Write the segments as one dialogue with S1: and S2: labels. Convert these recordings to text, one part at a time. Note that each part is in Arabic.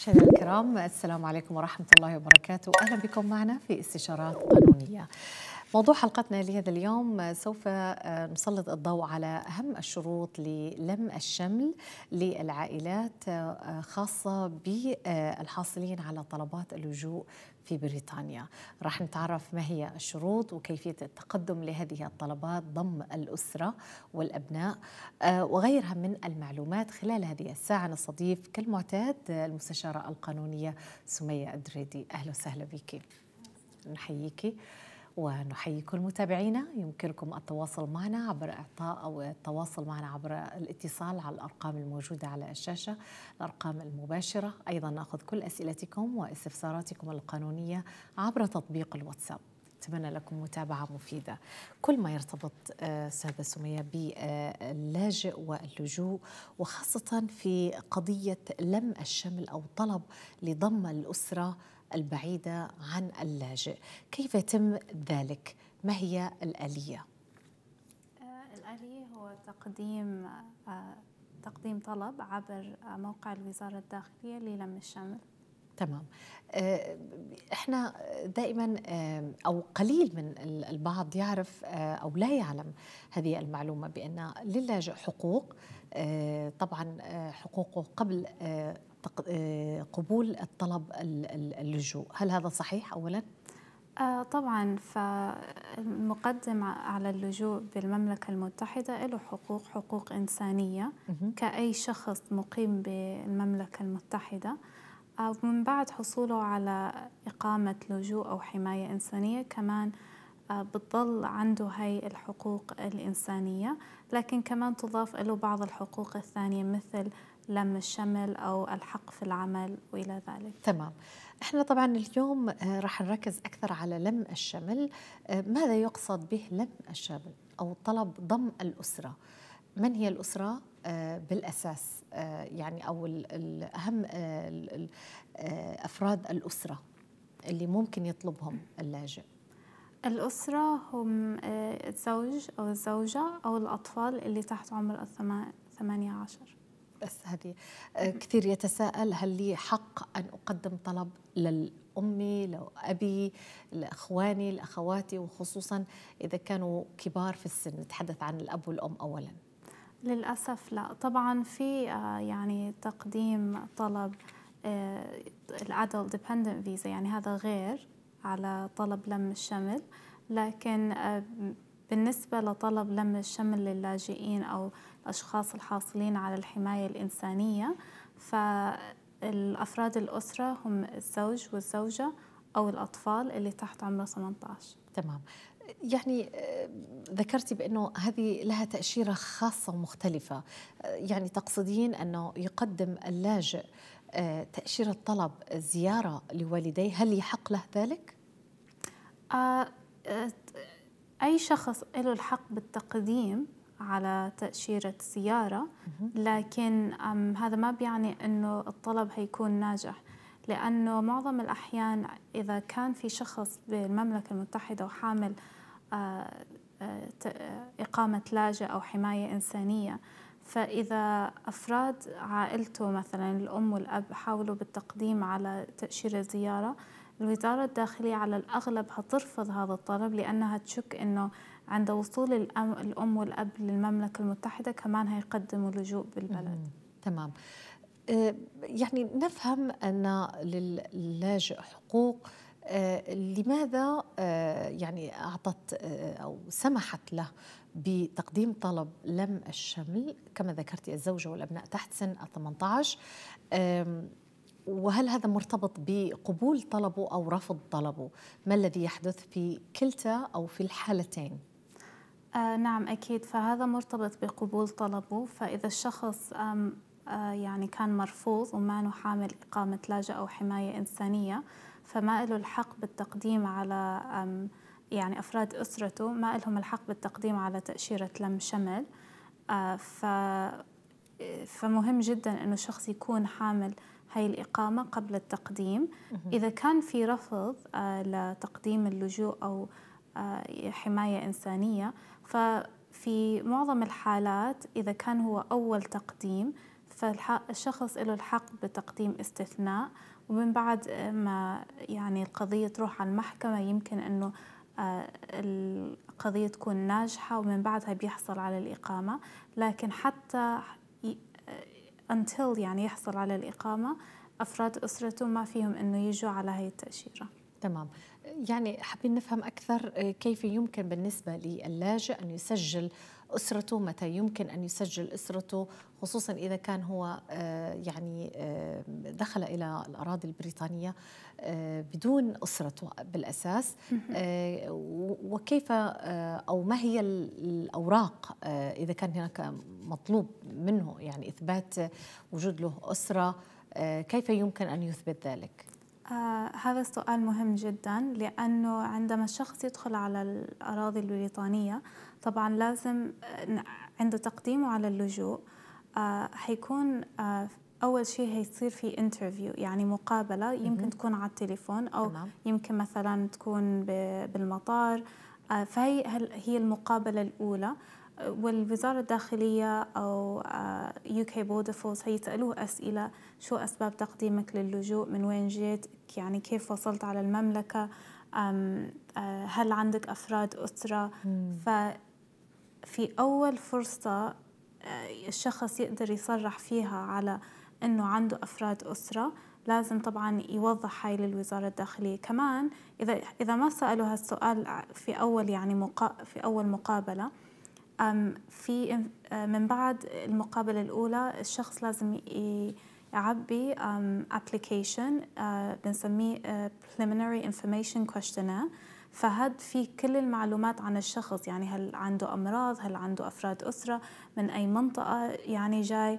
S1: مشاهدينا الكرام السلام عليكم ورحمة الله وبركاته أهلا بكم معنا في استشارات قانونية موضوع حلقتنا لهذا اليوم سوف آه، نسلط الضوء على أهم الشروط للم الشمل للعائلات آه، خاصة بالحاصلين على طلبات اللجوء في بريطانيا راح نتعرف ما هي الشروط وكيفية التقدم لهذه الطلبات ضم الأسرة والأبناء آه، وغيرها من المعلومات خلال هذه الساعة نستضيف كالمعتاد آه، المستشارة القانونية سمية أدريدي أهلا وسهلا بك نحييكي ونحيي كل متابعينا يمكنكم التواصل معنا عبر إعطاء أو التواصل معنا عبر الاتصال على الأرقام الموجودة على الشاشة الأرقام المباشرة أيضا نأخذ كل أسئلتكم واستفساراتكم القانونية عبر تطبيق الواتساب أتمنى لكم متابعة مفيدة كل ما يرتبط أستاذة سمية باللاجئ واللجوء وخاصة في قضية لم الشمل أو طلب لضم الأسرة البعيدة عن اللاجئ كيف يتم ذلك؟ ما هي الآلية؟
S2: آه، الآلية هو تقديم آه، تقديم طلب عبر موقع الوزارة الداخلية للم الشمل
S1: تمام آه، احنا دائما او قليل من البعض يعرف او لا يعلم هذه المعلومه بان للاجئ حقوق طبعا حقوقه قبل آه، قبول الطلب اللجوء هل هذا صحيح أولا؟
S2: آه، طبعا فالمقدم على اللجوء بالمملكة المتحدة له حقوق حقوق إنسانية كأي شخص مقيم بالمملكة المتحدة آه، ومن بعد حصوله على إقامة لجوء أو حماية إنسانية كمان بتظل عنده هاي الحقوق الإنسانية لكن كمان تضاف له بعض الحقوق الثانية مثل لم الشمل أو الحق في العمل وإلى ذلك
S1: تمام احنا طبعا اليوم آه، راح نركز اكثر على لم الشمل آه، ماذا يقصد به لم الشمل او طلب ضم الاسره من هي الاسره آه، بالاساس يعني او اهم افراد الاسره اللي ممكن يطلبهم اللاجئ
S2: الأسرة هم الزوج أو الزوجة أو الأطفال اللي تحت عمر الثمانية عشر
S1: بس هذه آه، كثير يتساءل هل لي حق أن أقدم طلب لأمي لأبي لأخواني لأخواتي وخصوصا إذا كانوا كبار في السن نتحدث عن الأب والأم أولا
S2: للأسف لا طبعا في آه، يعني تقديم طلب الادل ديبندنت فيزا يعني هذا غير على طلب لم الشمل لكن آه، بالنسبة لطلب لم الشمل للاجئين أو الأشخاص الحاصلين على الحماية الإنسانية فالأفراد الأسرة هم الزوج والزوجة أو الأطفال اللي تحت عمر 18
S1: تمام يعني آه، ذكرتي بأنه هذه لها تأشيرة خاصة ومختلفة آه، يعني تقصدين أنه يقدم اللاجئ آه، تأشيرة طلب زيارة لوالديه هل يحق له ذلك؟ آه أي شخص له الحق بالتقديم
S2: على تأشيرة سيارة لكن هذا ما بيعني أنه الطلب هيكون ناجح لأنه معظم الأحيان إذا كان في شخص بالمملكة المتحدة وحامل آه، آه، إقامة لاجئ أو حماية إنسانية فإذا أفراد عائلته مثلا الأم والأب حاولوا بالتقديم على تأشيرة زيارة الوزارة الداخلية على الأغلب هترفض هذا الطلب لأنها تشك أنه عند وصول الأم والأب للمملكة المتحدة كمان هيقدموا لجوء بالبلد
S1: تمام آه، يعني نفهم أن للاجئ حقوق آه، لماذا آه، يعني أعطت أو سمحت له بتقديم طلب لم الشمل كما ذكرتي الزوجة والأبناء تحت سن ال 18 وهل هذا مرتبط بقبول طلبه او رفض طلبه؟ ما الذي يحدث في كلتا او في الحالتين؟
S2: آه نعم اكيد فهذا مرتبط بقبول طلبه فاذا الشخص آه يعني كان مرفوض وما حامل اقامه لاجئ او حمايه انسانيه فما له الحق بالتقديم على يعني افراد اسرته ما لهم الحق بالتقديم على تاشيره لم شمل آه، ف آه، فمهم جدا انه الشخص يكون حامل هاي الإقامة قبل التقديم إذا كان في رفض آه، لتقديم اللجوء أو آه، حماية إنسانية ففي معظم الحالات إذا كان هو أول تقديم فالشخص له الحق بتقديم استثناء ومن بعد آه، ما يعني القضية تروح على المحكمة يمكن أنه القضية تكون ناجحة ومن بعدها بيحصل على الإقامة لكن حتى until يعني يحصل على الإقامة
S1: أفراد أسرته ما فيهم أنه يجوا على هاي التأشيرة تمام يعني حابين نفهم أكثر آه، كيف يمكن بالنسبة للاجئ أن يسجل أسرته متى يمكن أن يسجل أسرته خصوصا إذا كان هو آه، يعني آه، دخل إلى الأراضي البريطانية آه، بدون أسرته بالأساس وكيف أو ما هي الأوراق إذا كان هناك مطلوب منه يعني إثبات وجود له أسرة كيف يمكن أن يثبت ذلك؟
S2: آه هذا السؤال مهم جدا لأنه عندما الشخص يدخل على الأراضي البريطانية طبعا لازم عند تقديمه على اللجوء آه، حيكون آه، اول شيء هيصير في انترفيو يعني مقابله يمكن تكون على التليفون او يمكن مثلا تكون بالمطار آه، فهي هي المقابله الاولى والوزارة الداخلية أو يو كي بورد فورس هيسألوه أسئلة شو أسباب تقديمك للجوء من وين جيت يعني كيف وصلت على المملكة هل عندك أفراد أسرة ففي أول فرصة الشخص يقدر يصرح فيها على أنه عنده أفراد أسرة لازم طبعا يوضح هاي للوزارة الداخلية كمان إذا إذا ما سألوا هالسؤال في أول يعني مقا في أول مقابلة في من بعد المقابلة الأولى الشخص لازم يعبي application آه، بنسميه آه، preliminary information questionnaire فهاد في كل المعلومات عن الشخص يعني هل عنده أمراض هل عنده أفراد أسرة من أي منطقة يعني جاي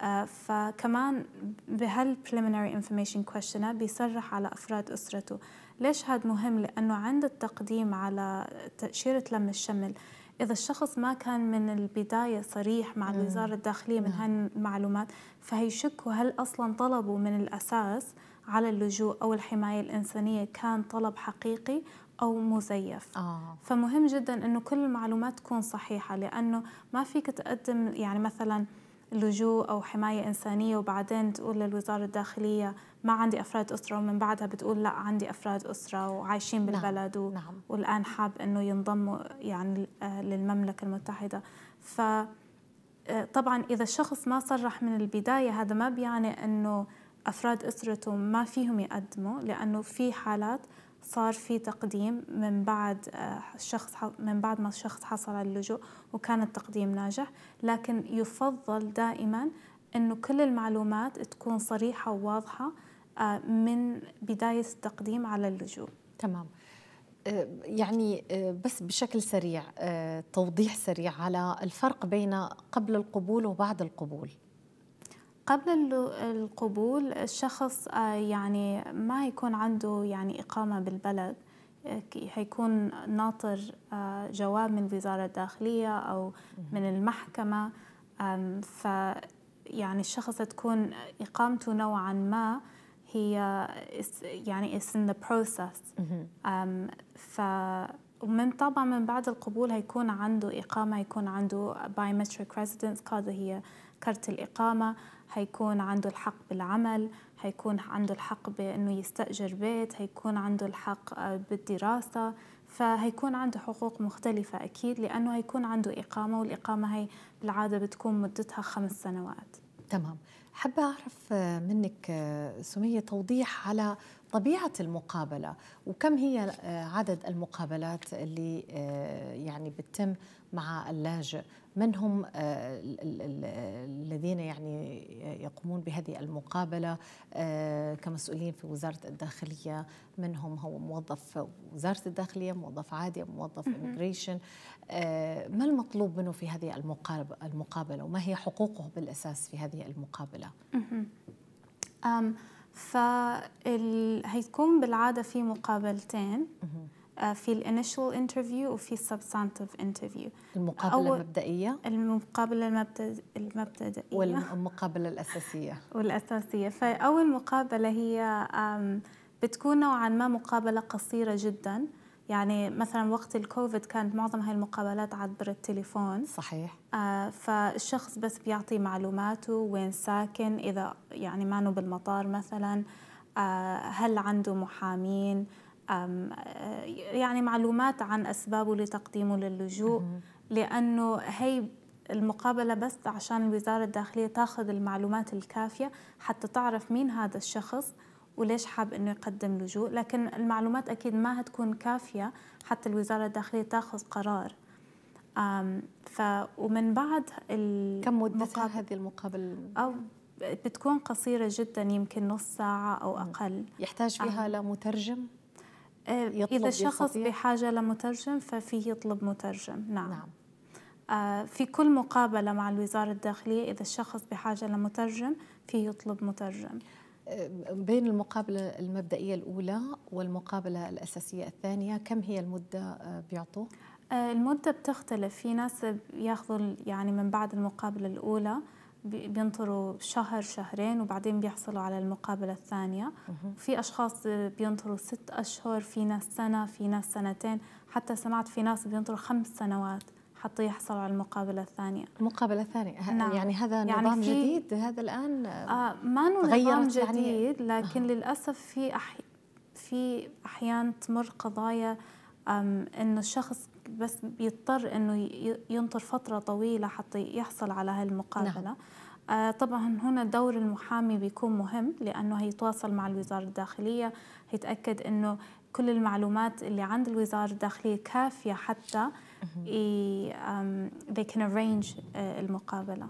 S2: آه، فكمان بهال preliminary information questionnaire بيصرح على أفراد أسرته ليش هاد مهم؟ لأنه عند التقديم على تأشيرة لم الشمل إذا الشخص ما كان من البداية صريح مع الوزارة الداخلية من هاي المعلومات فهيشكوا هل أصلا طلبوا من الأساس على اللجوء أو الحماية الإنسانية كان طلب حقيقي او مزيف آه. فمهم جدا انه كل المعلومات تكون صحيحه لانه ما فيك تقدم يعني مثلا لجوء او حمايه انسانيه وبعدين تقول للوزاره الداخليه ما عندي افراد اسره ومن بعدها بتقول لا عندي افراد اسره وعايشين نعم، بالبلد نعم. نعم. والان حاب انه ينضموا يعني آه، للمملكه المتحده ف آه، طبعا اذا الشخص ما صرح من البدايه هذا ما بيعني انه افراد اسرته ما فيهم يقدموا لانه في حالات صار في تقديم من بعد الشخص آه، من بعد ما الشخص حصل على اللجوء وكان التقديم ناجح لكن يفضل دائما انه كل المعلومات تكون صريحه
S1: وواضحه آه، من بدايه التقديم على اللجوء تمام آه، يعني بس بشكل سريع توضيح سريع على الفرق بين قبل القبول وبعد القبول
S2: قبل القبول الشخص آه، يعني ما يكون عنده يعني إقامة بالبلد حيكون آه، ناطر آه، جواب من وزارة الداخلية أو من المحكمة ف يعني الشخص تكون إقامته نوعا ما هي يعني it's in the process ف ومن طبعا من بعد القبول هيكون عنده إقامة يكون عنده biometric residence card هي كرت الإقامة حيكون عنده الحق بالعمل حيكون عنده الحق بأنه يستأجر بيت حيكون عنده الحق بالدراسة فهيكون عنده حقوق مختلفة أكيد لأنه هيكون عنده إقامة والإقامة هي بالعادة بتكون مدتها خمس سنوات
S1: تمام حابة أعرف منك سمية توضيح على طبيعة المقابلة وكم هي عدد المقابلات اللي آه، يعني بتتم مع اللاجئ من هم آه، الذين يعني يقومون بهذه المقابله آه، كمسؤولين في وزاره الداخليه من هم هو موظف وزاره الداخليه موظف عادي موظف اميجريشن آه، ما المطلوب منه في هذه المقابله وما هي حقوقه بالاساس في هذه المقابله
S2: فهيكون بالعاده في مقابلتين آه، في الانيشال انترفيو وفي السبستانتيف انترفيو المقابله المبدئيه المقابله المبتد... المبتدئيه والمقابله الاساسيه والاساسيه فاول مقابله هي بتكون نوعا ما مقابله قصيره جدا يعني مثلا وقت الكوفيد كانت معظم هاي المقابلات عبر التليفون صحيح آه فالشخص بس بيعطي معلوماته وين ساكن اذا يعني ما بالمطار مثلا آه هل عنده محامين آه، يعني معلومات عن أسبابه لتقديمه للجوء لأنه هي المقابلة بس عشان الوزارة الداخلية تاخذ المعلومات الكافية حتى تعرف مين هذا الشخص وليش حاب انه يقدم لجوء لكن المعلومات اكيد ما هتكون كافيه حتى الوزاره الداخليه تاخذ قرار ف ومن بعد كم مدة هذه المقابلة؟ أو بتكون قصيرة جدا يمكن نص ساعة أو أقل يحتاج فيها لمترجم؟ آه، يطلب إذا الشخص بحاجة لمترجم ففيه يطلب مترجم نعم, نعم. آه، في كل مقابلة مع الوزارة الداخلية إذا الشخص بحاجة لمترجم فيه يطلب مترجم
S1: آه، بين المقابلة المبدئية الأولى والمقابلة الأساسية الثانية كم هي المدة بيعطوه؟ المدة بتختلف في ناس بياخذوا يعني
S2: من بعد المقابلة الأولى بينطروا شهر شهرين وبعدين بيحصلوا على المقابلة الثانية في أشخاص بينطروا ست أشهر في ناس سنة في ناس سنتين حتى سمعت في ناس بينطروا خمس سنوات حتى يحصلوا على المقابلة الثانية
S1: المقابلة الثانية نعم. يعني هذا يعني نظام يعني جديد
S2: هذا الآن آه
S1: ما نظام يعني؟ جديد
S2: يعني لكن آه. للأسف في أح... في أحيان تمر قضايا أنه الشخص بس بيضطر انه ينطر فتره طويله حتى يحصل على هالمقابله نعم. آه طبعا هنا دور المحامي بيكون مهم لانه هيتواصل مع الوزاره الداخليه هيتاكد انه كل المعلومات اللي عند الوزاره الداخليه كافيه حتى they can arrange آه، المقابله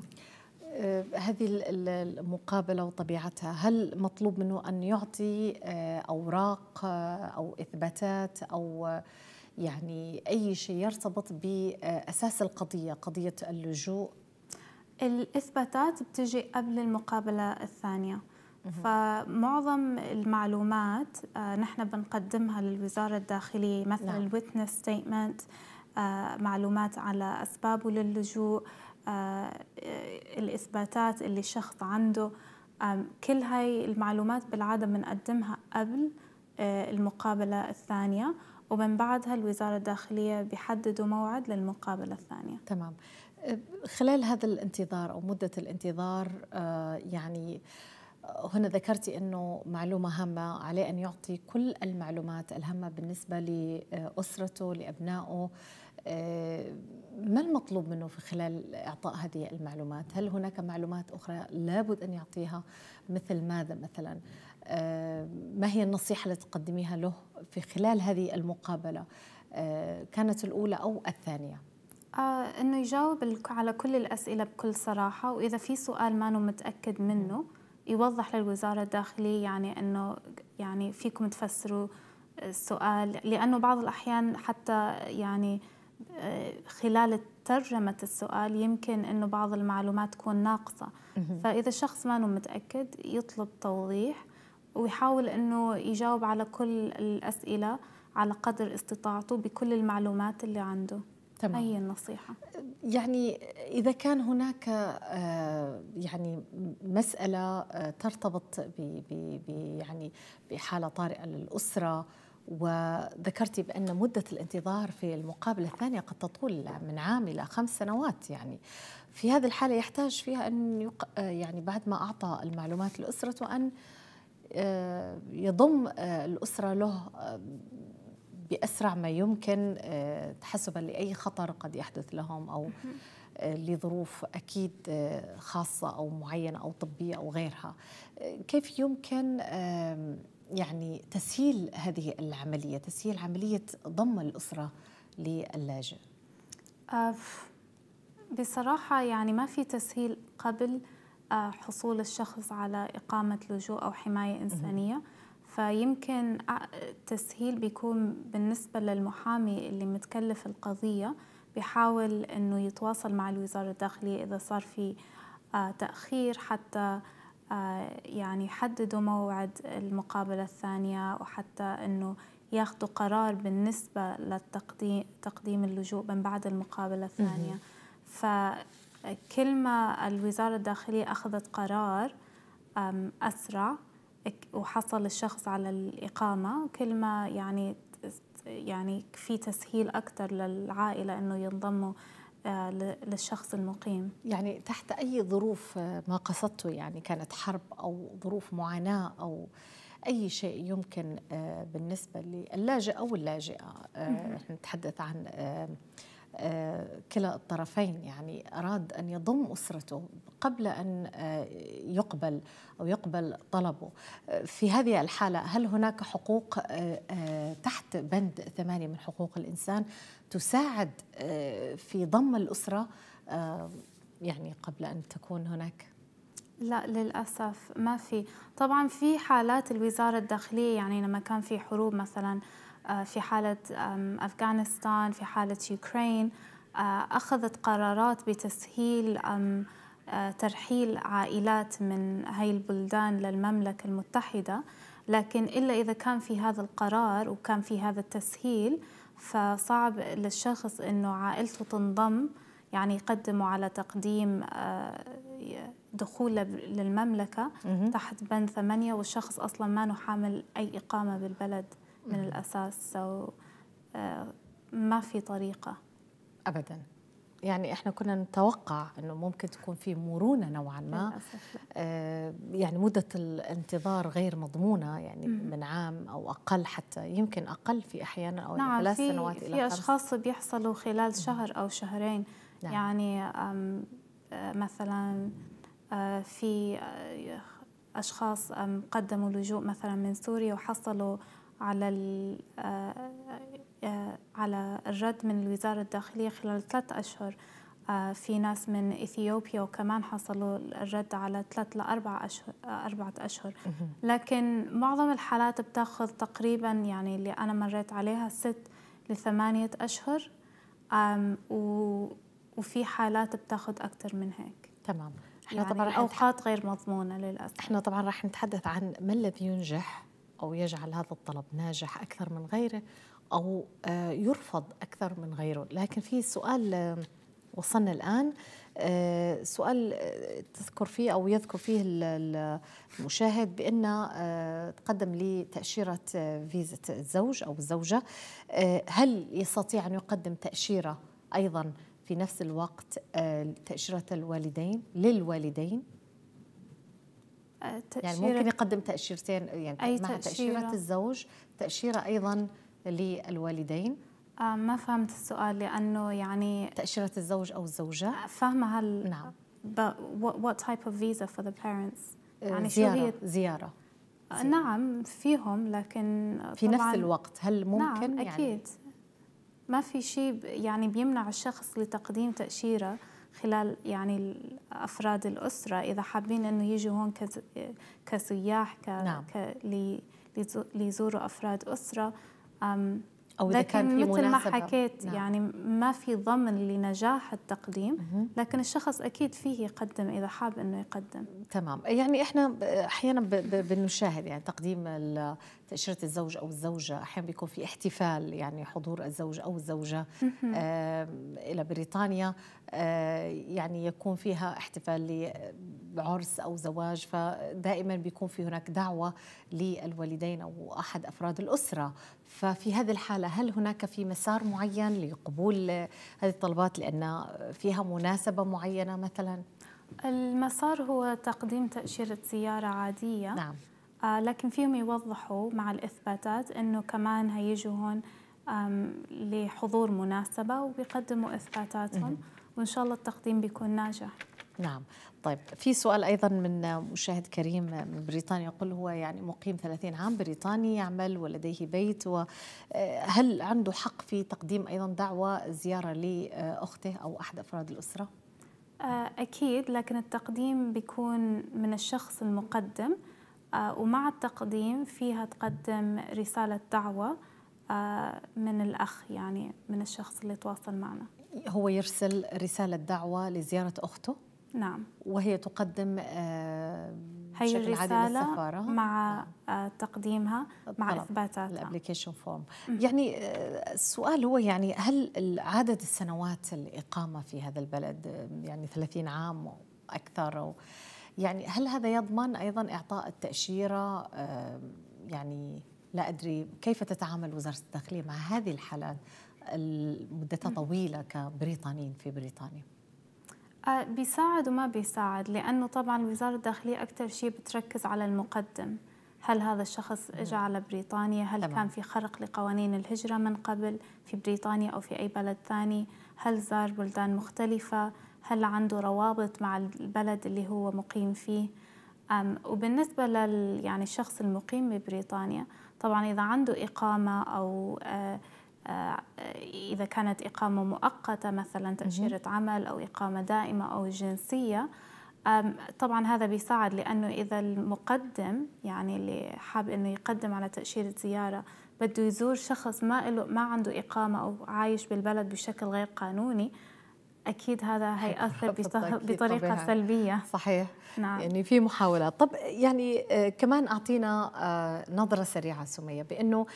S1: آه، هذه المقابلة وطبيعتها هل مطلوب منه أن يعطي آه، أوراق أو إثباتات أو يعني أي شيء يرتبط بأساس القضية قضية اللجوء
S2: الإثباتات بتجي قبل المقابلة الثانية فمعظم المعلومات آه، نحن بنقدمها للوزارة الداخلية مثل الويتنس ستيتمنت معلومات على أسبابه للجوء آه، آه، الإثباتات اللي الشخص عنده كل هاي المعلومات بالعادة بنقدمها قبل المقابلة الثانية ومن بعدها
S1: الوزارة الداخلية بيحددوا موعد للمقابلة الثانية تمام خلال هذا الانتظار أو مدة الانتظار آه، يعني آه، هنا ذكرتي أنه معلومة هامة عليه أن يعطي كل المعلومات الهامة بالنسبة لأسرته لأبنائه آه، ما المطلوب منه في خلال إعطاء هذه المعلومات؟ هل هناك معلومات أخرى لابد أن يعطيها مثل ماذا مثلا؟ ما هي النصيحة التي تقدميها له في خلال هذه المقابلة آه، كانت الأولى أو الثانية؟
S2: آه، أنه يجاوب على كل الأسئلة بكل صراحة وإذا في سؤال ما متأكد منه يوضح للوزارة الداخلية يعني أنه يعني فيكم تفسروا السؤال لأنه بعض الأحيان حتى يعني آه، خلال ترجمة السؤال يمكن أنه بعض المعلومات تكون ناقصة فإذا الشخص ما متأكد يطلب توضيح ويحاول انه يجاوب على كل الاسئله على قدر استطاعته بكل المعلومات اللي عنده تمام. أي النصيحة؟
S1: يعني إذا كان هناك آه، يعني مسألة آه، ترتبط ب ب يعني بحالة طارئة للأسرة وذكرتي بأن مدة الانتظار في المقابلة الثانية قد تطول من عام إلى خمس سنوات يعني في هذه الحالة يحتاج فيها أن آه، يعني بعد ما أعطى المعلومات لأسرته أن يضم آه، الأسرة له آه، بأسرع ما يمكن آه، تحسبا لأي خطر قد يحدث لهم أو لظروف أكيد خاصة أو معينة أو طبية أو غيرها كيف يمكن يعني تسهيل هذه العملية تسهيل عملية ضم الأسرة للاجئ
S2: بصراحة يعني ما في تسهيل قبل آه، حصول الشخص على إقامة لجوء أو حماية إنسانية فيمكن تسهيل بيكون بالنسبة للمحامي اللي متكلف القضية بيحاول أنه يتواصل مع الوزارة الداخلية إذا صار في آه، تأخير حتى آه، يعني يحددوا موعد المقابلة الثانية وحتى أنه ياخذوا قرار بالنسبة لتقديم اللجوء من بعد المقابلة الثانية ف كل ما الوزارة الداخلية أخذت قرار أسرع وحصل الشخص على الإقامة كل ما يعني يعني في تسهيل أكثر للعائلة إنه ينضموا آه، للشخص المقيم
S1: يعني تحت أي ظروف آه، ما قصدته يعني كانت حرب أو ظروف معاناة أو أي شيء يمكن آه، بالنسبة للاجئ أو اللاجئة نتحدث عن كلا الطرفين يعني أراد أن يضم أسرته قبل أن آه، يقبل أو يقبل طلبه في هذه الحالة هل هناك حقوق آه، آه، تحت بند ثمانية من حقوق الإنسان تساعد في ضم الأسرة يعني قبل أن تكون هناك
S2: لا للأسف ما في طبعا في حالات الوزارة الداخلية يعني لما كان في حروب مثلا آه، في حالة أفغانستان في حالة أوكرين آه، أخذت قرارات بتسهيل آه، ترحيل عائلات من هاي البلدان للمملكة المتحدة لكن إلا إذا كان في هذا القرار وكان في هذا التسهيل فصعب للشخص أنه عائلته تنضم يعني يقدموا على تقديم دخول للمملكة تحت بند ثمانية والشخص أصلا ما حامل أي إقامة بالبلد من الاساس سو آه، ما في طريقه
S1: ابدا يعني احنا كنا نتوقع انه ممكن تكون في مرونه نوعا ما آه يعني مده الانتظار غير مضمونه يعني مم. من عام او اقل حتى يمكن اقل في احيانا او نعم ثلاث سنوات الى في
S2: اشخاص بيحصلوا خلال شهر او شهرين نعم. يعني آه، مثلا آه، في اشخاص قدموا لجوء مثلا من سوريا وحصلوا على آه، آه، على الرد من الوزارة الداخلية خلال ثلاث أشهر آه، في ناس من إثيوبيا وكمان حصلوا الرد على ثلاث لأربع أشهر أربعة أشهر لكن معظم الحالات بتاخذ تقريبا يعني اللي أنا مريت عليها ست لثمانية أشهر وفي حالات بتاخذ أكثر
S1: من هيك تمام احنا يعني طبعا اوقات غير مضمونه للاسف احنا طبعا راح نتحدث عن ما الذي ينجح أو يجعل هذا الطلب ناجح أكثر من غيره أو آه، يرفض أكثر من غيره لكن في سؤال آه، وصلنا الآن آه، سؤال تذكر فيه أو يذكر فيه المشاهد بأن تقدم لي تأشيرة فيزا الزوج أو الزوجة هل يستطيع أن يقدم تأشيرة أيضا في نفس الوقت تأشيرة الوالدين للوالدين يعني ممكن يقدم تأشيرتين يعني أي مع تأشيرة, تأشيرة الزوج تأشيرة أيضا للوالدين آه ما فهمت السؤال لأنه يعني تأشيرة الزوج أو الزوجة آه، فاهمة هل
S2: نعم but what, اوف type of visa for the parents آه، يعني زيارة شو هي آه، زيارة نعم فيهم لكن في نفس الوقت هل نعم، ممكن نعم يعني أكيد ما في شيء يعني بيمنع الشخص لتقديم تأشيرة خلال يعني افراد الاسره اذا حابين انه يجوا هون كسياح ك... نعم. ك... ليزوروا افراد اسره او اذا كان في مثل مناسبه ما حكيت نعم. يعني ما في ضمن لنجاح التقديم لكن الشخص اكيد فيه يقدم اذا حاب انه يقدم
S1: تمام يعني احنا احيانا بنشاهد يعني تقديم تاشيره الزوج او الزوجه احيانا بيكون في احتفال يعني حضور الزوج او الزوجه آه الى بريطانيا آه يعني يكون فيها احتفال لعرس او زواج فدائما بيكون في هناك دعوه للوالدين او احد افراد الاسره ففي هذه الحالة هل هناك في مسار معين لقبول هذه الطلبات لأن فيها مناسبة معينة مثلا؟
S2: المسار هو تقديم تأشيرة سيارة عادية نعم آه لكن فيهم يوضحوا مع الإثباتات أنه كمان هيجوا هون لحضور مناسبة وبيقدموا إثباتاتهم وإن شاء الله التقديم بيكون ناجح
S1: نعم طيب في سؤال ايضا من مشاهد كريم من بريطانيا يقول هو يعني مقيم 30 عام بريطاني يعمل ولديه بيت وهل آه، عنده حق في تقديم ايضا دعوه زياره لاخته او احد افراد الاسره؟
S2: آه، اكيد لكن التقديم بيكون من الشخص المقدم آه، ومع التقديم فيها تقدم رساله دعوه من الاخ
S1: يعني من الشخص اللي تواصل معنا هو يرسل رساله دعوه لزياره اخته؟ نعم وهي تقدم آه، هي الرسالة
S2: مع
S1: آه، نعم. تقديمها مع إثباتاتها الابلكيشن فورم يعني آه، السؤال هو يعني هل عدد السنوات الإقامة في هذا البلد يعني 30 عام وأكثر أو يعني هل هذا يضمن أيضا إعطاء التأشيرة يعني لا أدري كيف تتعامل وزارة الداخلية مع هذه الحالات مدتها طويلة كبريطانيين في بريطانيا
S2: آه، بيساعد وما بيساعد لانه طبعا وزاره الداخليه اكثر شيء بتركز على المقدم هل هذا الشخص نعم. اجى على بريطانيا هل كان في خرق لقوانين الهجره من قبل في بريطانيا او في اي بلد ثاني هل زار بلدان مختلفه هل عنده روابط مع البلد اللي هو مقيم فيه أم وبالنسبة لل يعني الشخص المقيم ببريطانيا طبعا إذا عنده إقامة أو آه آه، إذا كانت إقامة مؤقتة مثلا تأشيرة عمل أو إقامة دائمة أو جنسية طبعا هذا بيساعد لأنه إذا المقدم يعني اللي حاب أنه يقدم على تأشيرة زيارة بده يزور شخص ما له ما عنده إقامة أو عايش بالبلد بشكل غير قانوني اكيد هذا هياثر بطريقه طبيعة.
S1: سلبيه صحيح نعم. يعني في محاولات طب يعني آه، كمان اعطينا آه، نظره سريعه سميه بانه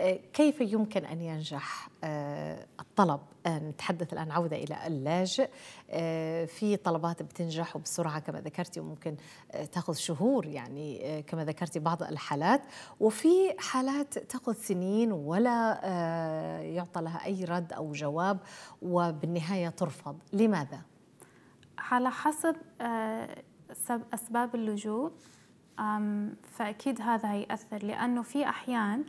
S1: آه، كيف يمكن أن ينجح آه، الطلب آه، نتحدث الآن عودة إلى اللاجئ في طلبات بتنجح وبسرعة كما ذكرتي وممكن تأخذ شهور يعني كما ذكرتي بعض الحالات وفي حالات تأخذ سنين ولا يعطى لها أي رد أو جواب وبالنهاية ترفض لماذا؟ على
S2: حسب أسباب اللجوء فأكيد هذا هيأثر لأنه في أحيان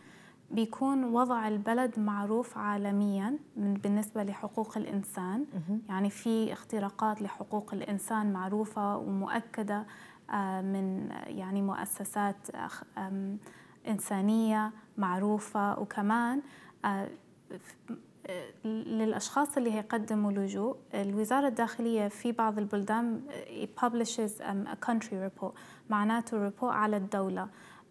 S2: بيكون وضع البلد معروف عالميا بالنسبة لحقوق الإنسان يعني في اختراقات لحقوق الإنسان معروفة ومؤكدة آه، من يعني مؤسسات إنسانية معروفة وكمان آه، للأشخاص اللي هيقدموا لجوء الوزارة الداخلية في بعض البلدان publishes um, a country report معناته report على الدولة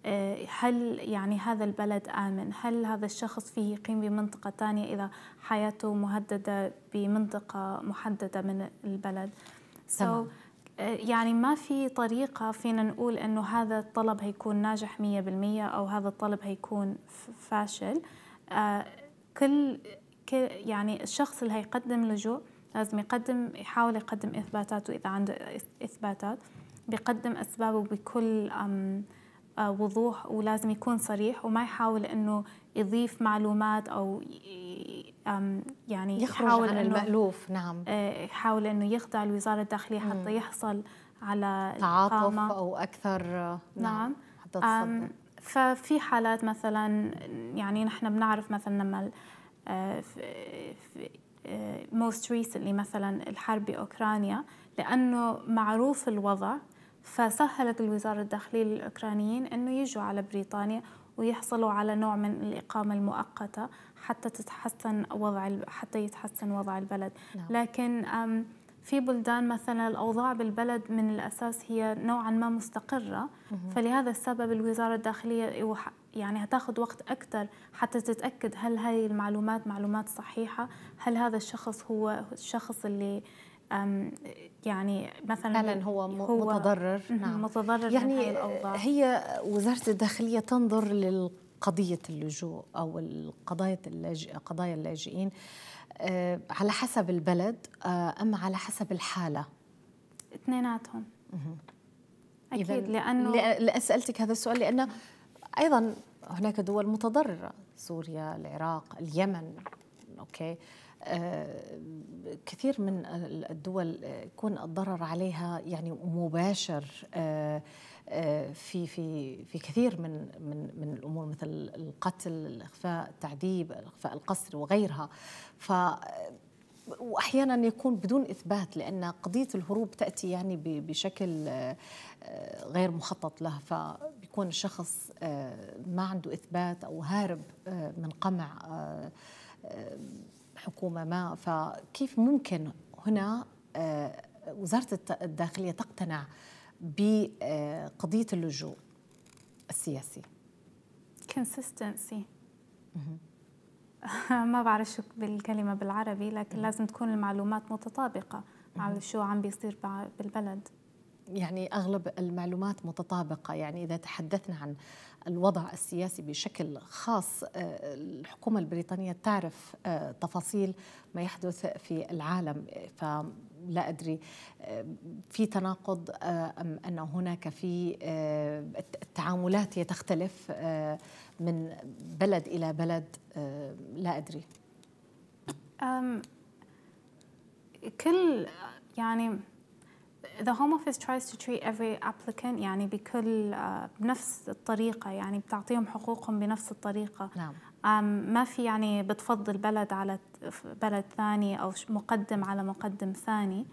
S2: آه، هل يعني هذا البلد آمن هل هذا الشخص فيه يقيم بمنطقة ثانية إذا حياته مهددة بمنطقة محددة من البلد سو so, آه، يعني ما في طريقة فينا نقول أنه هذا الطلب هيكون ناجح 100% أو هذا الطلب هيكون فاشل آه، كل يعني الشخص اللي هيقدم لجوء لازم يقدم يحاول يقدم إثباتاته إذا عنده إثباتات بيقدم أسبابه بكل آه، وضوح ولازم يكون صريح وما يحاول انه يضيف معلومات او يعني يخرج يحاول عن المألوف نعم آه، يحاول انه يخدع الوزاره الداخليه حتى يحصل على تعاطف او اكثر نعم, نعم. حتى تصدق ففي حالات مثلا يعني نحن بنعرف مثلا لما موست ريسنتلي آه، مثلا الحرب باوكرانيا لانه معروف الوضع فسهلت الوزارة الداخلية للأوكرانيين أنه يجوا على بريطانيا ويحصلوا على نوع من الإقامة المؤقتة حتى تتحسن وضع حتى يتحسن وضع البلد نعم. لكن في بلدان مثلا الأوضاع بالبلد من الأساس هي نوعا ما مستقرة فلهذا السبب الوزارة الداخلية يعني هتاخد وقت أكثر حتى تتأكد هل هذه المعلومات معلومات صحيحة هل هذا الشخص هو الشخص اللي يعني
S1: مثلا فعلا هو, هو متضرر نعم متضرر يعني من الأوضاع. هي وزاره الداخليه تنظر لقضيه اللجوء او القضايا اللاجئ قضايا اللاجئين آه، على حسب البلد آه، ام على حسب الحاله
S2: اثنيناتهم
S1: اكيد لانه
S2: لاسالتك هذا السؤال لانه
S1: ايضا هناك دول متضرره سوريا العراق اليمن اوكي آه، كثير من الدول يكون الضرر عليها يعني مباشر آه، آه، في في في كثير من من من الامور مثل القتل، الاخفاء، التعذيب، الاخفاء القسري وغيرها ف واحيانا يكون بدون اثبات لان قضيه الهروب تاتي يعني بشكل غير مخطط له فبيكون الشخص ما عنده اثبات او هارب من قمع حكومه ما فكيف ممكن هنا آه، وزاره الداخليه تقتنع بقضيه اللجوء السياسي؟
S2: كونسستنسي ما بعرف شو بالكلمة بالعربي لكن لازم تكون المعلومات متطابقة مع شو عم بيصير
S1: بالبلد يعني أغلب المعلومات متطابقة يعني إذا تحدثنا عن الوضع السياسي بشكل خاص آه، الحكومة البريطانية تعرف آه، تفاصيل ما يحدث في العالم فلا أدري آه، في تناقض أم أن هناك في التعاملات تختلف من بلد إلى بلد لا أدري
S2: كل يعني the Home Office tries to treat every applicant يعني بكل آه، بنفس الطريقة يعني بتعطيهم حقوقهم بنفس الطريقة نعم ما في يعني بتفضل بلد على بلد ثاني أو مقدم على مقدم ثاني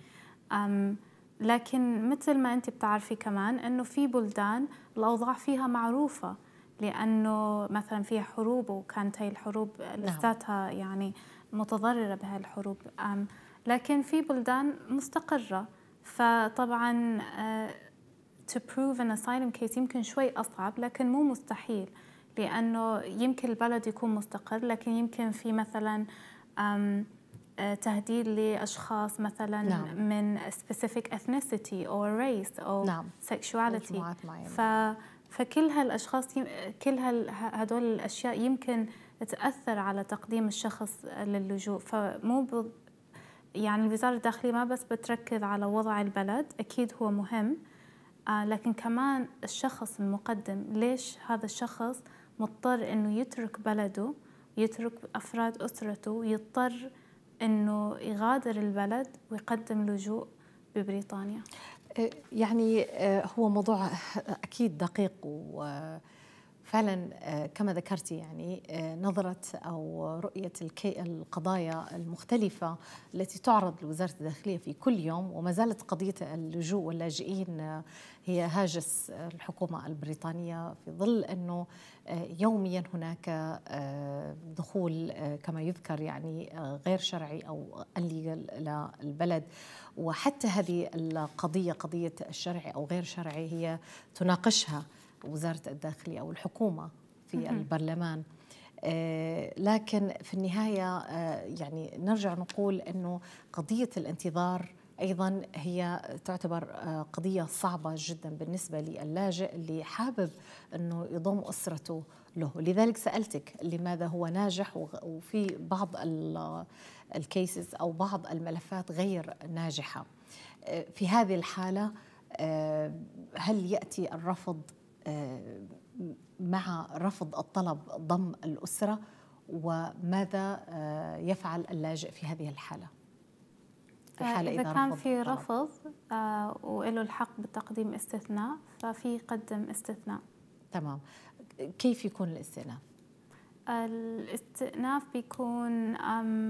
S2: لكن مثل ما أنت بتعرفي كمان أنه في بلدان الأوضاع فيها معروفة لأنه مثلا فيها حروب وكانت هاي الحروب نعم. لساتها يعني متضررة بهاي الحروب لكن في بلدان مستقرة فطبعا آه، to prove an asylum case يمكن شوي اصعب لكن مو مستحيل لانه يمكن البلد يكون مستقر لكن يمكن في مثلا آه، تهديد لاشخاص مثلا نعم. من specific ethnicity or race or نعم. sexuality ف فكل هالاشخاص يم... كل هال... هدول الاشياء يمكن تاثر على تقديم الشخص للجوء فمو ب... يعني الوزارة الداخلية ما بس بتركز على وضع البلد أكيد هو مهم آه، لكن كمان الشخص المقدم ليش هذا الشخص مضطر أنه يترك بلده يترك أفراد أسرته ويضطر أنه يغادر البلد ويقدم لجوء ببريطانيا
S1: آه، يعني آه، هو موضوع أكيد دقيق و فعلا آه، كما ذكرتي يعني آه، نظرة أو رؤية القضايا المختلفة التي تعرض لوزارة الداخلية في كل يوم وما زالت قضية اللجوء واللاجئين آه، هي هاجس الحكومة البريطانية في ظل أنه يوميا هناك دخول كما يذكر يعني غير شرعي أو الليغل إلى البلد وحتى هذه القضية قضية الشرعي أو غير شرعي هي تناقشها وزاره الداخليه او الحكومه في البرلمان آه، لكن في النهايه آه، يعني نرجع نقول انه قضيه الانتظار ايضا هي تعتبر آه، قضيه صعبه جدا بالنسبه للاجئ اللي حابب انه يضم اسرته له لذلك سالتك لماذا هو ناجح وفي بعض الكيسز او بعض الملفات غير ناجحه في هذه الحاله هل ياتي الرفض مع رفض الطلب ضم الأسرة وماذا آه، يفعل اللاجئ في هذه الحالة؟ في حالة آه، إذا, إذا كان في
S2: رفض آه، وله الحق بتقديم استثناء ففي يقدم استثناء
S1: تمام كيف يكون الاستئناف؟
S2: الاستئناف بيكون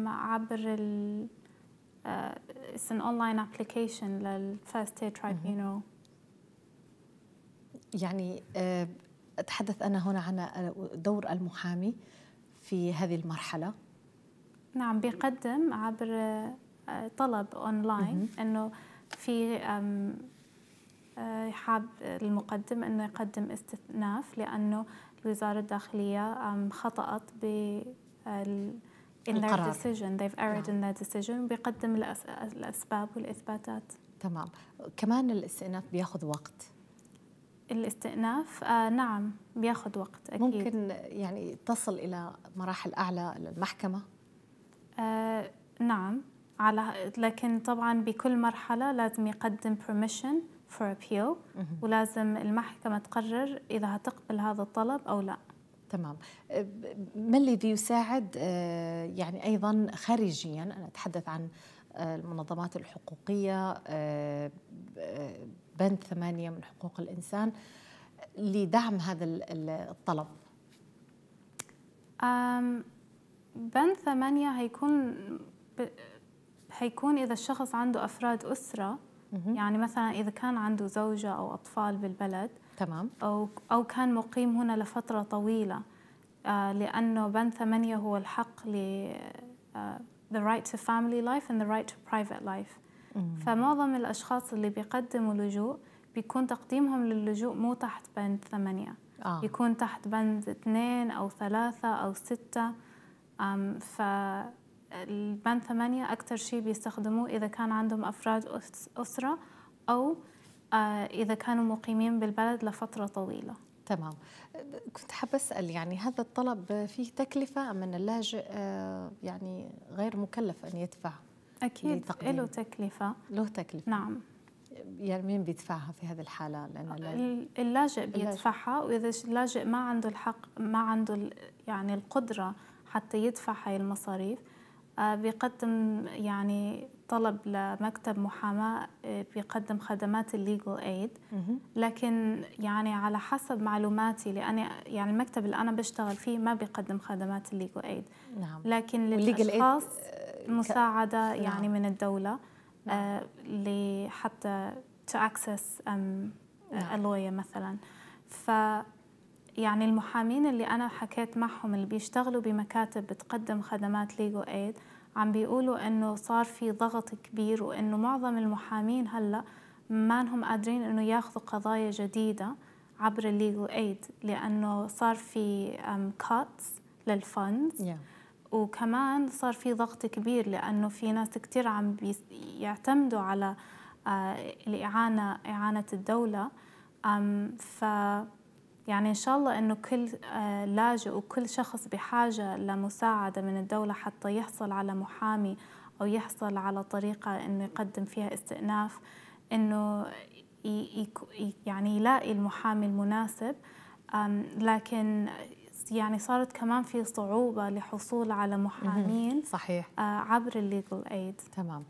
S2: عبر ال اونلاين it's an online application للفيرست
S1: State Tribunal يعني آه، أتحدث أنا هنا عن دور المحامي في هذه المرحلة
S2: نعم بيقدم عبر آه، طلب أونلاين أنه في آه، حاب المقدم أنه يقدم استئناف لأنه الوزارة الداخلية خطأت ب in their decision they've erred نعم. in their decision بيقدم الأسباب والإثباتات
S1: تمام كمان الاستئناف بياخذ وقت الاستئناف آه نعم بياخذ وقت أكيد ممكن يعني تصل إلى مراحل أعلى المحكمة؟
S2: آه نعم على لكن طبعا بكل مرحلة لازم يقدم permission for appeal ولازم المحكمة تقرر إذا هتقبل هذا الطلب
S1: أو لا تمام آه، ما الذي يساعد آه، يعني أيضا خارجيا أنا أتحدث عن آه، المنظمات الحقوقية بند ثمانية من حقوق الإنسان لدعم هذا الطلب؟ بند ثمانية
S2: هيكون هيكون إذا الشخص عنده أفراد أسرة يعني مثلا إذا كان عنده زوجة أو أطفال بالبلد تمام أو أو كان مقيم هنا لفترة طويلة آه لأنه بند ثمانية هو الحق ل آه the right to family life and the right to private life فمعظم الأشخاص اللي بيقدموا لجوء بيكون تقديمهم للجوء مو تحت بند ثمانية آه. يكون تحت بند اثنين أو ثلاثة أو ستة فالبند ثمانية أكثر شيء بيستخدموه إذا كان عندهم أفراد أسرة
S1: أو آه، إذا كانوا مقيمين بالبلد لفترة طويلة تمام كنت حابة أسأل يعني هذا الطلب فيه تكلفة من اللاجئ آه، يعني غير مكلف أن يدفع اكيد لتقديم. له تكلفه له تكلفه نعم يعني مين بيدفعها في هذه الحالة؟ لأن
S2: اللاجئ بيدفعها وإذا اللاجئ ما عنده الحق ما عنده يعني القدرة حتى يدفع هاي المصاريف آه، بيقدم يعني طلب لمكتب محاماة آه، بيقدم خدمات الليجل ايد لكن يعني على حسب معلوماتي لأني يعني المكتب اللي أنا بشتغل فيه ما بيقدم خدمات الليجل ايد نعم لكن للأشخاص آه، مساعدة ك... يعني من الدولة نعم. لحتى to access um, نعم. lawyer مثلا ف يعني المحامين اللي أنا حكيت معهم اللي بيشتغلوا بمكاتب بتقدم خدمات ليجو ايد عم بيقولوا إنه صار في ضغط كبير وإنه معظم المحامين هلأ ما هم قادرين إنه ياخذوا قضايا جديدة عبر الليجو ايد لأنه صار في um, cuts للفندز yeah. وكمان صار في ضغط كبير لأنه في ناس كتير عم يعتمدوا على آه، الإعانة إعانة الدولة ف يعني إن شاء الله إنه كل آه، لاجئ وكل شخص بحاجة لمساعدة من الدولة حتى يحصل على محامي أو يحصل على طريقة إنه يقدم فيها استئناف إنه يعني يلاقي المحامي المناسب لكن يعني صارت كمان في صعوبة لحصول على محامين صحيح
S1: آه، عبر الليجل ايد تمام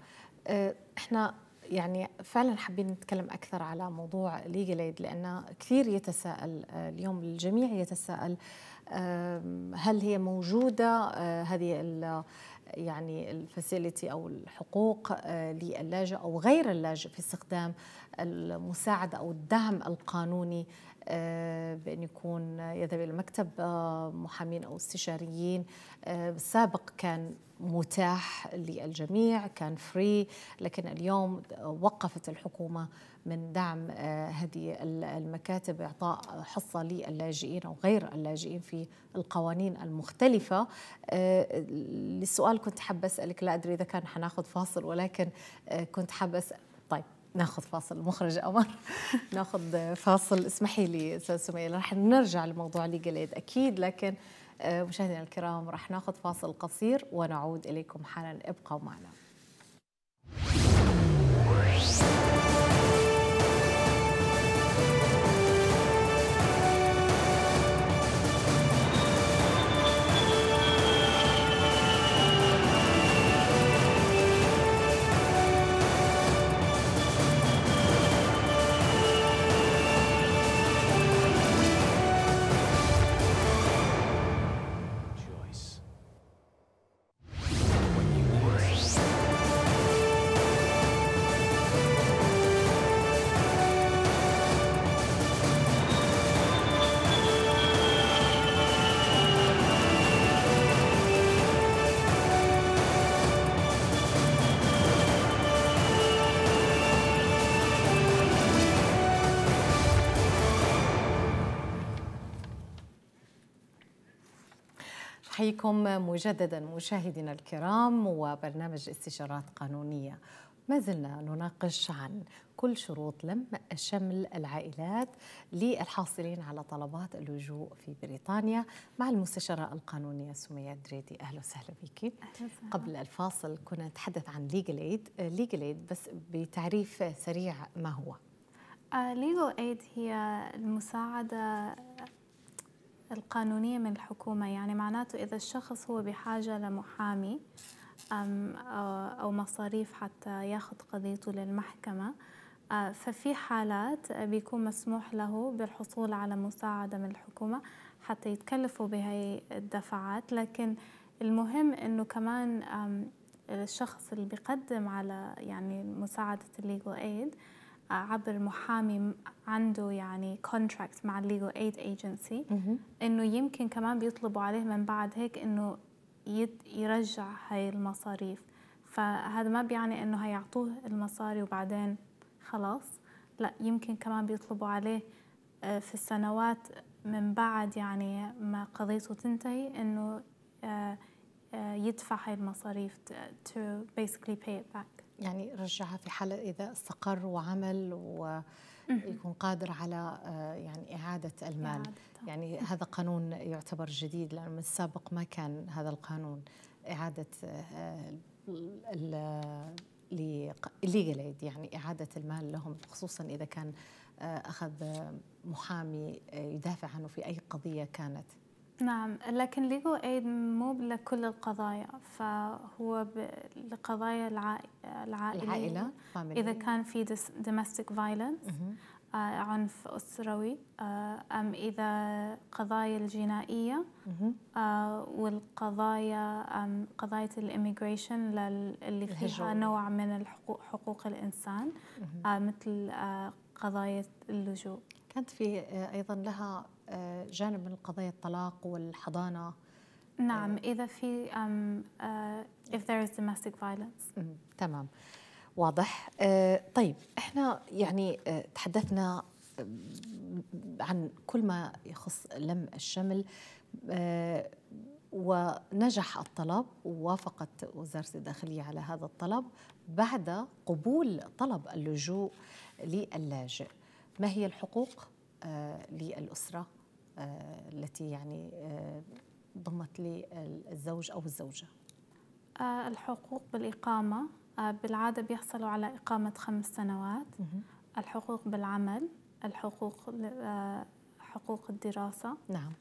S1: آه، احنا يعني فعلا حابين نتكلم اكثر على موضوع ليجل ايد لان كثير يتساءل آه، اليوم الجميع يتساءل هل هي موجوده هذه يعني الفاسيلتي او الحقوق للاجئ او غير اللاجئ في استخدام المساعده او الدعم القانوني آه، بأن يكون يذهب إلى مكتب آه، محامين أو استشاريين بالسابق آه، كان متاح للجميع كان فري لكن اليوم وقفت الحكومة من دعم هذه المكاتب إعطاء حصة للاجئين أو غير اللاجئين في القوانين المختلفة للسؤال كنت حابة أسألك لا أدري إذا كان حناخد فاصل ولكن كنت حابة ناخذ فاصل مخرج امر ناخذ فاصل اسمحي لي استاذ سميه رح نرجع لموضوع ليجليد اكيد لكن آه، مشاهدينا الكرام رح ناخذ فاصل قصير ونعود اليكم حالا ابقوا معنا بكم مجددا مشاهدينا الكرام وبرنامج استشارات قانونيه ما زلنا نناقش عن كل شروط لم شمل العائلات للحاصلين على طلبات اللجوء في بريطانيا مع المستشارة القانونية سمية دريدي أهلا وسهلا بك قبل الفاصل كنا نتحدث عن ليجل ايد ليجل ايد بس بتعريف سريع ما هو
S2: ليجل آه، ايد هي المساعدة القانونية من الحكومة يعني معناته إذا الشخص هو بحاجة لمحامي أم آه، أو مصاريف حتى ياخذ قضيته للمحكمة آه، ففي حالات بيكون مسموح له بالحصول على مساعدة من الحكومة حتى يتكلفوا بهاي الدفعات لكن المهم انه كمان الشخص اللي بيقدم على يعني مساعدة الليجو ايد عبر محامي عنده يعني كونتراكت مع الليجو ايد ايجنسي انه يمكن كمان بيطلبوا عليه من بعد هيك انه يرجع هاي المصاريف فهذا ما بيعني انه هيعطوه المصاري وبعدين خلاص لا يمكن كمان بيطلبوا عليه آه، في السنوات من بعد يعني ما قضيته تنتهي انه آه، آه، يدفع هاي المصاريف
S1: to basically pay it back يعني رجعها في حال إذا استقر وعمل ويكون قادر على آه، يعني إعادة المال يعني هذا قانون يعتبر جديد لأنه من السابق ما كان هذا القانون إعادة ليجل آه، ايد يعني إعادة المال لهم خصوصا إذا كان آه، أخذ محامي يدافع عنه في أي قضية كانت
S2: نعم لكن ليجو ايد مو لكل القضايا فهو لقضايا العائلة العائلة إذا كان في domestic violence آه عنف أسروي آه أم إذا قضايا الجنائية آه والقضايا قضايا الإميغريشن اللي فيها نوع من الحقوق حقوق الإنسان آه، مثل
S1: آه، قضايا اللجوء كانت في آه، أيضا لها آه، جانب من قضايا الطلاق والحضانة نعم آه. إذا في um, uh, if there is domestic violence تمام واضح طيب احنا يعني تحدثنا عن كل ما يخص لم الشمل ونجح الطلب ووافقت وزارة الداخلية على هذا الطلب بعد قبول طلب اللجوء للاجئ ما هي الحقوق للأسرة آه، التي يعني آه، ضمت لي الزوج أو الزوجة آه،
S2: الحقوق بالإقامة بالعادة بيحصلوا على إقامة خمس سنوات الحقوق بالعمل الحقوق حقوق الدراسة نعم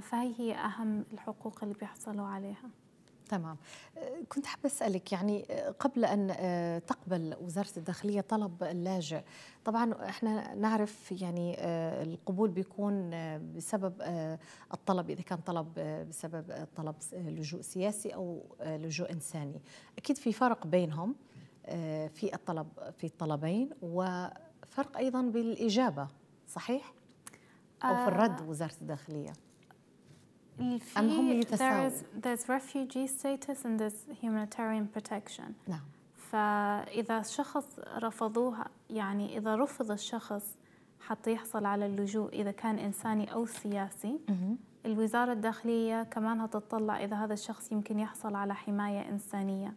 S2: فهي هي أهم الحقوق اللي بيحصلوا عليها
S1: تمام أه، كنت حابة أسألك يعني أه، قبل أن أه، تقبل وزارة الداخلية طلب اللاجئ طبعا احنا نعرف يعني القبول بيكون بسبب الطلب إذا كان طلب بسبب طلب لجوء سياسي أو لجوء إنساني أكيد في فرق بينهم في الطلب في الطلبين وفرق أيضا بالإجابة صحيح؟
S2: أو في الرد
S1: وزارة الداخلية أم هم يتساوون؟
S2: there's refugee status and there's humanitarian protection نعم فإذا شخص رفضوها يعني إذا رفض الشخص حتى يحصل على اللجوء إذا كان إنساني أو سياسي الوزارة الداخلية كمان هتطلع إذا هذا الشخص يمكن يحصل على حماية إنسانية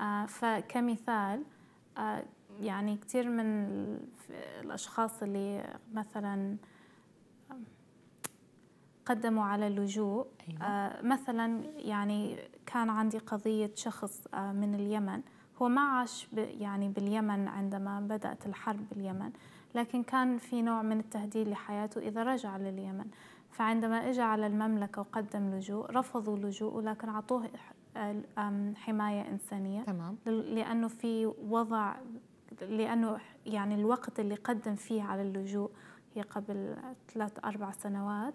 S2: آه فكمثال آه يعني كثير من الأشخاص اللي مثلاً قدموا على اللجوء أيوة. آه مثلا يعني كان عندي قضية شخص آه من اليمن هو ما عاش يعني باليمن عندما بدأت الحرب باليمن لكن كان في نوع من التهديد لحياته إذا رجع لليمن فعندما إجا على المملكة وقدم لجوء رفضوا لجوء لكن أعطوه حماية إنسانية تمام. لأنه في وضع لأنه يعني الوقت اللي قدم فيه على اللجوء هي قبل ثلاث أربع سنوات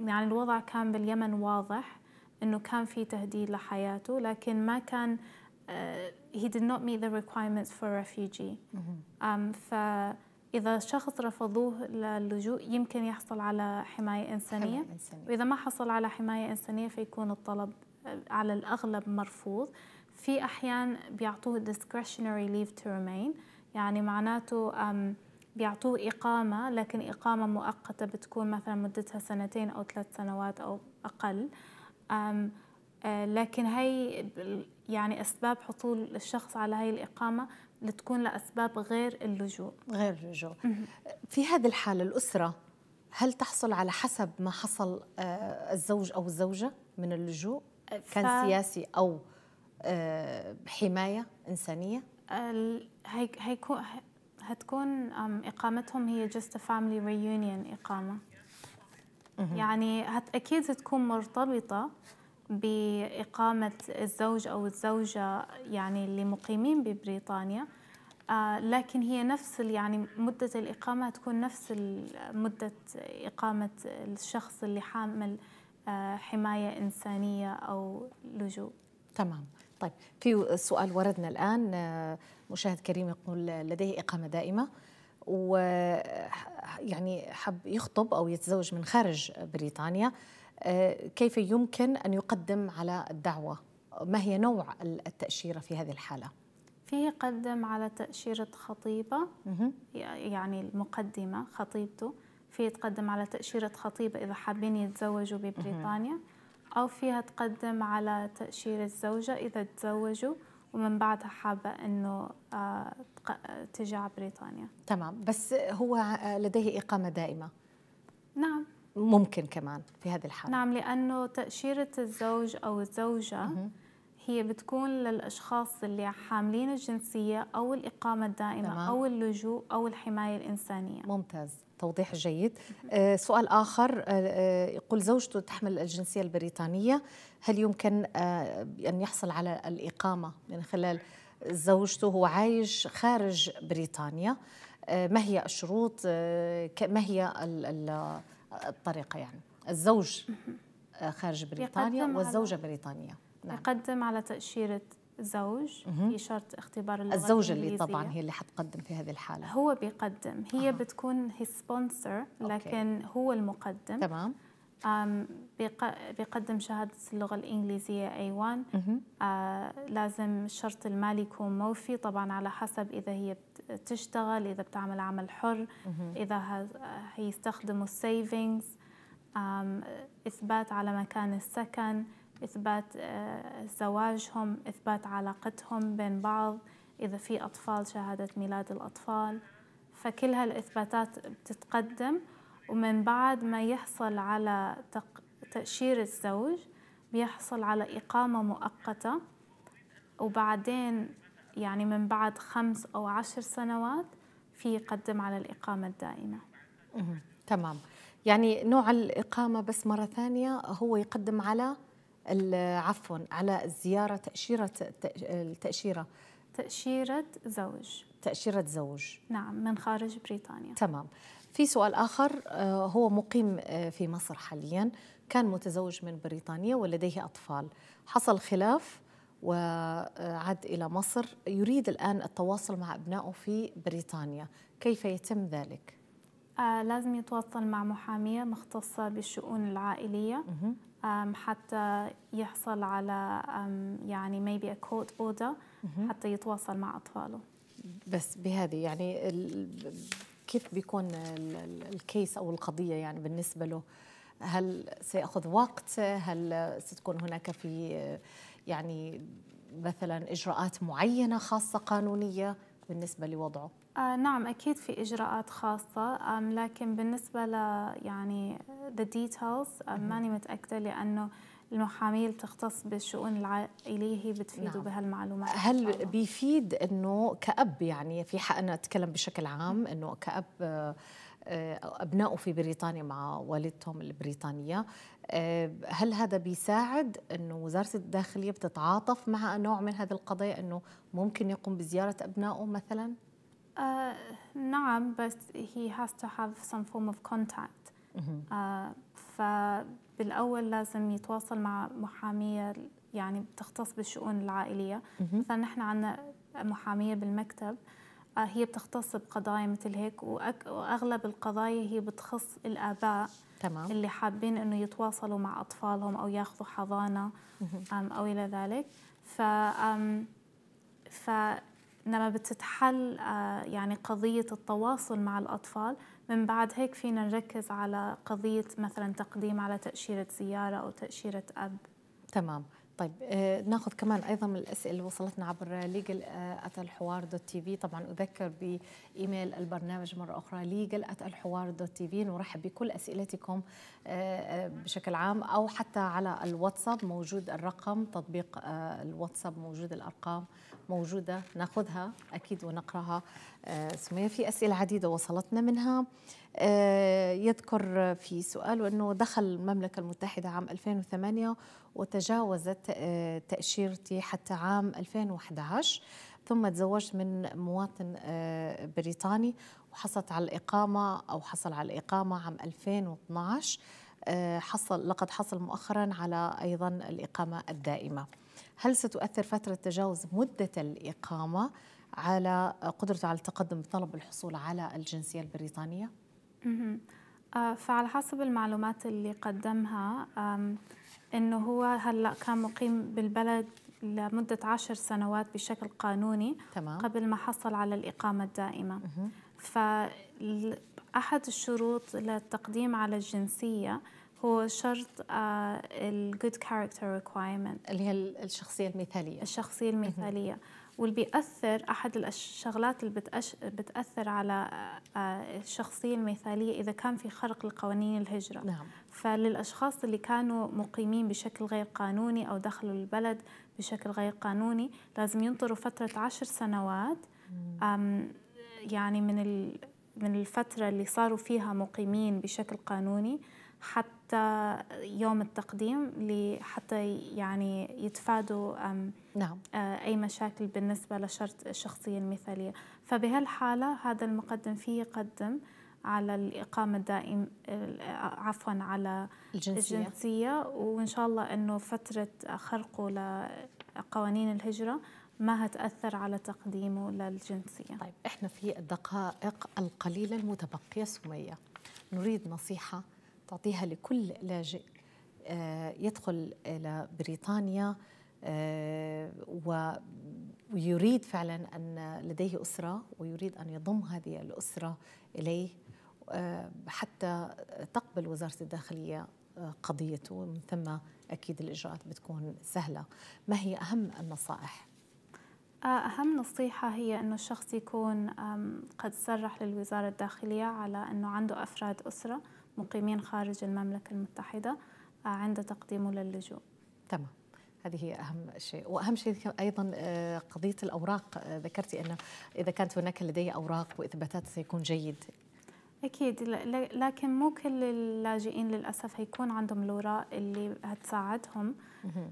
S2: يعني الوضع كان باليمن واضح انه كان في تهديد لحياته لكن ما كان آه، he did not meet the requirements for refugee فإذا شخص رفضوه للجوء يمكن يحصل على حماية إنسانية وإذا ما حصل على حماية إنسانية فيكون الطلب آه، على الأغلب مرفوض في أحيان بيعطوه discretionary leave to remain يعني معناته بيعطوه إقامة لكن إقامة مؤقتة بتكون مثلا مدتها سنتين أو ثلاث سنوات أو أقل آه، لكن هي يعني أسباب حصول الشخص على هاي الإقامة لتكون لأسباب غير اللجوء
S1: غير اللجوء في هذه الحالة الأسرة هل تحصل على حسب ما حصل آه، الزوج أو الزوجة من اللجوء أه، كان ف... سياسي أو حماية إنسانية هيكون
S2: هتكون إقامتهم هي just a family reunion إقامة يعني هت أكيد هتكون مرتبطة بإقامة الزوج أو الزوجة يعني اللي مقيمين ببريطانيا آه لكن هي نفس يعني مدة الإقامة تكون نفس مدة إقامة الشخص اللي حامل آه حماية إنسانية أو لجوء
S1: تمام طيب في سؤال وردنا الآن آه، مشاهد كريم يقول لديه إقامة دائمة و يعني حب يخطب أو يتزوج من خارج بريطانيا آه، كيف يمكن أن يقدم على الدعوة ما هي نوع التأشيرة في هذه الحالة؟
S2: فيه يقدم على تأشيرة خطيبة يعني المقدمة خطيبته فيه يتقدم على تأشيرة خطيبة إذا حابين يتزوجوا ببريطانيا أو فيها تقدم على تأشيرة زوجة إذا تزوجوا ومن بعدها حابة أنه آه، تجي على بريطانيا
S1: تمام بس هو آه، لديه إقامة دائمة نعم ممكن كمان في هذه الحالة
S2: نعم لأنه تأشيرة الزوج أو الزوجة هي بتكون للأشخاص اللي حاملين الجنسية أو الإقامة الدائمة تمام. أو اللجوء
S1: أو الحماية الإنسانية ممتاز توضيح جيد آه، سؤال آخر آه، آه، يقول زوجته تحمل الجنسية البريطانية هل يمكن أن يحصل على الإقامة من يعني خلال زوجته هو عايش خارج بريطانيا ما هي الشروط ما هي الطريقة يعني الزوج خارج بريطانيا والزوجة بريطانية
S2: نعم. يقدم على تأشيرة زوج في شرط اختبار اللغة الزوجة اللي طبعا هي
S1: اللي حتقدم في هذه الحالة هو
S2: بيقدم هي آه. بتكون هي سبونسر لكن أوكي. هو المقدم تمام بيقدم شهادة اللغة الإنجليزية A1 آه لازم الشرط المالي يكون موفي طبعا على حسب إذا هي بتشتغل إذا بتعمل عمل حر مه. إذا هيستخدموا السيفينجز إثبات على مكان السكن إثبات آه، زواجهم إثبات علاقتهم بين بعض إذا في أطفال شهادة ميلاد الأطفال فكل هالإثباتات بتتقدم ومن بعد ما يحصل على تأشيرة الزوج بيحصل على إقامة مؤقتة وبعدين يعني من بعد خمس أو عشر سنوات في
S1: يقدم على الإقامة الدائمة تمام يعني نوع الإقامة بس مرة ثانية هو يقدم على عفوا على الزيارة تأشيرة التأشيرة تأشيرة زوج تأشيرة زوج نعم من خارج بريطانيا تمام في سؤال آخر آه، هو مقيم آه، في مصر حاليا كان متزوج من بريطانيا ولديه أطفال حصل خلاف وعاد إلى مصر يريد الآن التواصل مع أبنائه في بريطانيا كيف يتم ذلك؟
S2: آه لازم يتواصل مع محامية مختصة بالشؤون العائلية حتى يحصل على يعني maybe a كود order حتى يتواصل مع اطفاله
S1: بس بهذه يعني كيف بيكون الكيس او القضيه يعني بالنسبه له هل سيأخذ وقت هل ستكون هناك في يعني مثلا إجراءات معينة خاصة قانونية بالنسبة لوضعه
S2: آه نعم اكيد في اجراءات خاصه لكن بالنسبه ل يعني ذا ديتيلز ماني متاكده لانه المحاميه اللي بتختص بالشؤون العائليه هي بتفيدوا
S1: نعم. بهالمعلومات هل بيفيد انه كاب يعني في حق انا اتكلم بشكل عام انه كاب آه، آه، ابنائه في بريطانيا مع والدتهم البريطانيه آه، هل هذا بيساعد انه وزاره الداخليه بتتعاطف مع نوع من هذه القضايا انه ممكن يقوم بزياره ابنائه مثلا Uh,
S2: نعم بس he has to have
S1: some form of contact mm -hmm. uh,
S2: فبالأول لازم يتواصل مع محامية يعني بتختص بالشؤون العائلية mm -hmm. مثلا نحن عندنا محامية بالمكتب uh, هي بتختص بقضايا مثل هيك وأغلب القضايا هي بتخص الآباء تمام. اللي حابين انه يتواصلوا مع اطفالهم او ياخذوا حضانه mm -hmm. um, او الى ذلك ف um, ف لما بتتحل آه، يعني قضية التواصل مع الأطفال من بعد هيك فينا نركز على قضية مثلا تقديم على
S1: تأشيرة زيارة أو تأشيرة أب تمام طيب آه، ناخذ كمان ايضا من الاسئله اللي وصلتنا عبر ليجل ات الحوار دوت تي في طبعا اذكر بايميل البرنامج مره اخرى ليجل ات الحوار دوت تي في نرحب بكل اسئلتكم آه، بشكل عام او حتى على الواتساب موجود الرقم تطبيق الواتساب موجود الارقام موجودة ناخذها أكيد ونقرأها آه، سمية في أسئلة عديدة وصلتنا منها آه، يذكر في سؤال أنه دخل المملكة المتحدة عام 2008 وتجاوزت آه، تأشيرتي حتى عام 2011 ثم تزوجت من مواطن بريطاني وحصلت على الإقامة أو حصل على الإقامة عام 2012 حصل لقد حصل مؤخرا على أيضا الإقامة الدائمة هل ستؤثر فترة تجاوز مدة الإقامة على قدرته على التقدم بطلب الحصول على الجنسية البريطانية؟
S2: آه، فعلى حسب المعلومات اللي قدمها انه هو هلا كان مقيم بالبلد لمدة عشر سنوات بشكل قانوني تمام. قبل ما حصل على الإقامة الدائمة فأحد الشروط للتقديم على الجنسية هو شرط الجود كاركتر ريكوايرمنت اللي هي الشخصيه المثاليه الشخصيه المثاليه واللي بيأثر أحد الشغلات اللي بتأش... بتأثر على آه، الشخصية المثالية إذا كان في خرق لقوانين الهجرة نعم. فللأشخاص اللي كانوا مقيمين بشكل غير قانوني أو دخلوا البلد بشكل غير قانوني لازم ينطروا فترة عشر سنوات يعني من من الفترة اللي صاروا فيها مقيمين بشكل قانوني حتى يوم التقديم لحتى يعني يتفادوا نعم. آه، أي مشاكل بالنسبة لشرط الشخصية المثالية فبهالحالة هذا المقدم فيه يقدم على الإقامة الدائم آه، عفوا على الجنسية. الجنسية وإن شاء الله أنه فترة خرقه لقوانين الهجرة ما هتأثر على تقديمه للجنسية طيب
S1: إحنا في الدقائق القليلة المتبقية سمية نريد نصيحة تعطيها لكل لاجئ آه، يدخل إلى بريطانيا آه، ويريد فعلا أن لديه أسرة ويريد أن يضم هذه الأسرة إليه آه، حتى تقبل وزارة الداخلية قضيته ومن ثم أكيد الإجراءات بتكون سهلة ما هي أهم النصائح؟
S2: أهم نصيحة هي أنه الشخص يكون قد صرح للوزارة الداخلية على أنه عنده أفراد أسرة مقيمين خارج المملكة المتحدة
S1: آه، عند تقديمه للجوء تمام هذه هي أهم شيء وأهم شيء أيضا آه، قضية الأوراق آه، ذكرتي أنه إذا كانت هناك لدي أوراق وإثباتات سيكون جيد
S2: أكيد لكن مو كل اللاجئين للأسف هيكون عندهم الاوراق اللي هتساعدهم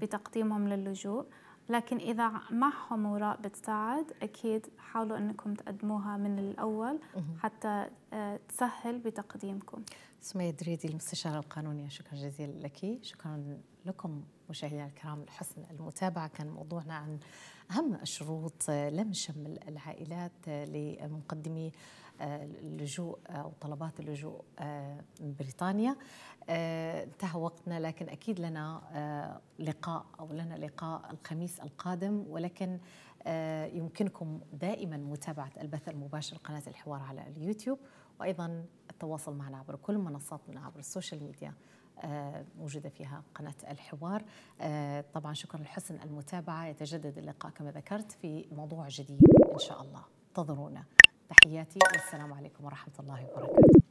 S2: بتقديمهم للجوء لكن إذا معهم وراء بتساعد أكيد حاولوا أنكم تقدموها من الأول حتى تسهل بتقديمكم
S1: سمية دريدي المستشارة القانونية شكرا جزيلا لك شكرا لكم مشاهدينا الكرام لحسن المتابعة كان موضوعنا عن أهم الشروط لم شمل العائلات لمقدمي اللجوء أو طلبات اللجوء من بريطانيا انتهى وقتنا لكن أكيد لنا لقاء أو لنا لقاء الخميس القادم ولكن يمكنكم دائما متابعة البث المباشر قناة الحوار على اليوتيوب وأيضا التواصل معنا عبر كل منصاتنا عبر السوشيال ميديا آه، موجودة فيها قناة الحوار آه، طبعا شكرا لحسن المتابعة يتجدد اللقاء كما ذكرت في موضوع جديد إن شاء الله انتظرونا تحياتي والسلام عليكم ورحمة الله وبركاته